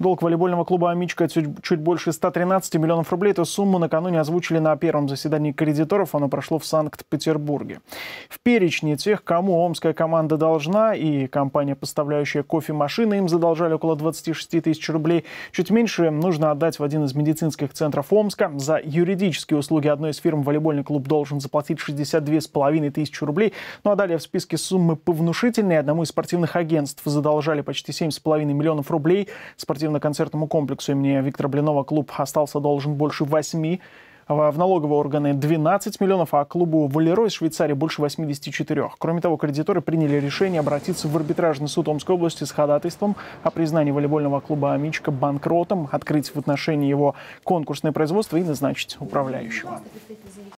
Долг волейбольного клуба «Амичка» чуть, чуть больше 113 миллионов рублей. Эту сумму накануне озвучили на первом заседании кредиторов. Оно прошло в Санкт-Петербурге. В перечне тех, кому омская команда должна и компания, поставляющая кофемашины, им задолжали около 26 тысяч рублей. Чуть меньше нужно отдать в один из медицинских центров Омска. За юридические услуги одной из фирм волейбольный клуб должен заплатить 62,5 тысячи рублей. Ну а далее в списке суммы повнушительные. Одному из спортивных агентств задолжали почти 7,5 миллионов рублей. Спортивный спортивно-концертному комплексу имени Виктора Блинова клуб остался должен больше 8, в налоговые органы 12 миллионов, а клубу «Валерой» из Швейцарии больше 84. Кроме того, кредиторы приняли решение обратиться в арбитражный суд Омской области с ходатайством о признании волейбольного клуба «Амичка» банкротом, открыть в отношении его конкурсное производство и назначить управляющего.